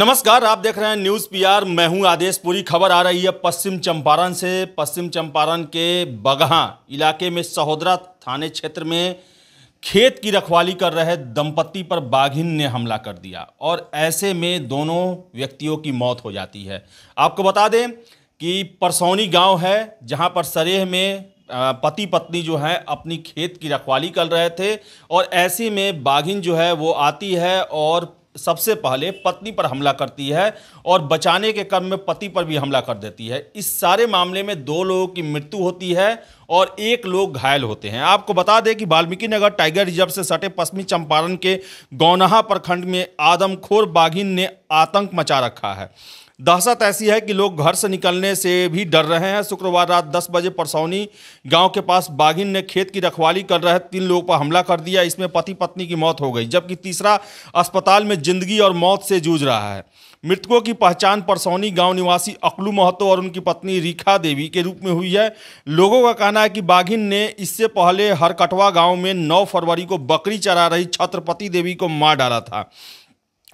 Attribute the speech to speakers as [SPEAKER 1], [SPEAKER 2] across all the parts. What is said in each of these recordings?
[SPEAKER 1] नमस्कार आप देख रहे हैं न्यूज पीआर मैं हूं आदेश पूरी खबर आ रही है पश्चिम चंपारण से पश्चिम चंपारण के बगहा इलाके में सहोदरा थाने क्षेत्र में खेत की रखवाली कर रहे दंपति पर बाघिन ने हमला कर दिया और ऐसे में दोनों व्यक्तियों की मौत हो जाती है आपको बता दें कि परसौनी गांव है जहां पर सरेह में पति पत्नी जो है अपनी खेत की रखवाली कर रहे थे और ऐसे में बाघिन जो है वो आती है और सबसे पहले पत्नी पर हमला करती है और बचाने के क्रम में पति पर भी हमला कर देती है इस सारे मामले में दो लोगों की मृत्यु होती है और एक लोग घायल होते हैं आपको बता दें कि वाल्मीकि नगर टाइगर रिजर्व से सटे पश्चिमी चंपारण के गौनाहा प्रखंड में आदमखोर बाघिन ने आतंक मचा रखा है दहशत ऐसी है कि लोग घर से निकलने से भी डर रहे हैं शुक्रवार रात 10 बजे परसौनी गांव के पास बाघिन ने खेत की रखवाली कर रहे तीन लोगों पर हमला कर दिया इसमें पति पत्नी की मौत हो गई जबकि तीसरा अस्पताल में जिंदगी और मौत से जूझ रहा है मृतकों की पहचान परसौनी गांव निवासी अकलू महतो और उनकी पत्नी रीखा देवी के रूप में हुई है लोगों का कहना है कि बाघिन ने इससे पहले हरकटवा गांव में 9 फरवरी को बकरी चरा रही छत्रपति देवी को मार डाला था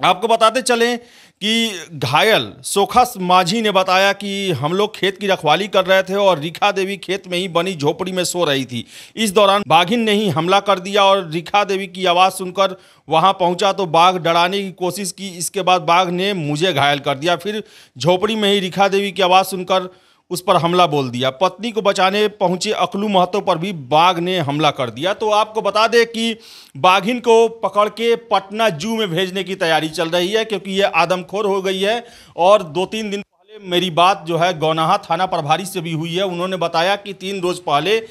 [SPEAKER 1] आपको बताते चलें कि घायल सोखस माझी ने बताया कि हम लोग खेत की रखवाली कर रहे थे और रिखा देवी खेत में ही बनी झोपड़ी में सो रही थी इस दौरान बाघिन ने ही हमला कर दिया और रिखा देवी की आवाज़ सुनकर वहां पहुंचा तो बाघ डराने की कोशिश की इसके बाद बाघ ने मुझे घायल कर दिया फिर झोपड़ी में ही रिखा देवी की आवाज़ सुनकर उस पर हमला बोल दिया पत्नी को बचाने पहुंचे अकलू महतो पर भी बाघ ने हमला कर दिया तो आपको बता दें कि बाघिन को पकड़ के पटना जू में भेजने की तैयारी चल रही है क्योंकि ये आदमखोर हो गई है और दो तीन दिन पहले मेरी बात जो है गौनाहा थाना प्रभारी से भी हुई है उन्होंने बताया कि तीन रोज पहले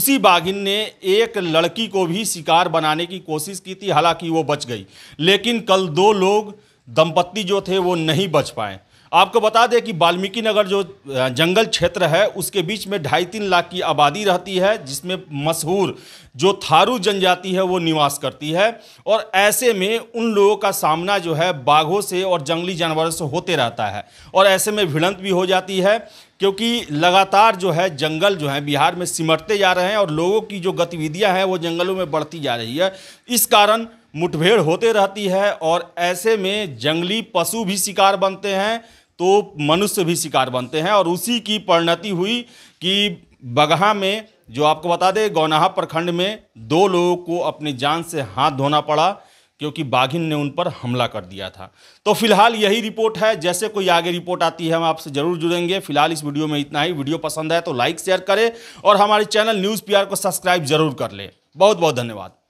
[SPEAKER 1] उसी बाघिन ने एक लड़की को भी शिकार बनाने की कोशिश की थी हालांकि वो बच गई लेकिन कल दो लोग दंपत्ति जो थे वो नहीं बच पाए आपको बता दें कि वाल्मीकि नगर जो जंगल क्षेत्र है उसके बीच में ढाई तीन लाख की आबादी रहती है जिसमें मशहूर जो थारू जनजाति है वो निवास करती है और ऐसे में उन लोगों का सामना जो है बाघों से और जंगली जानवरों से होते रहता है और ऐसे में भिड़ंत भी हो जाती है क्योंकि लगातार जो है जंगल जो है बिहार में सिमटते जा रहे हैं और लोगों की जो गतिविधियां हैं वो जंगलों में बढ़ती जा रही है इस कारण मुठभेड़ होते रहती है और ऐसे में जंगली पशु भी शिकार बनते हैं तो मनुष्य भी शिकार बनते हैं और उसी की परिणति हुई कि बगहा में जो आपको बता दें गौनाहा प्रखंड में दो लोगों को अपनी जान से हाथ धोना पड़ा क्योंकि बाघिन ने उन पर हमला कर दिया था तो फिलहाल यही रिपोर्ट है जैसे कोई आगे रिपोर्ट आती है हम आपसे जरूर जुड़ेंगे फिलहाल इस वीडियो में इतना ही वीडियो पसंद है तो लाइक शेयर करें और हमारे चैनल न्यूज़ पी को सब्सक्राइब जरूर कर लें बहुत बहुत धन्यवाद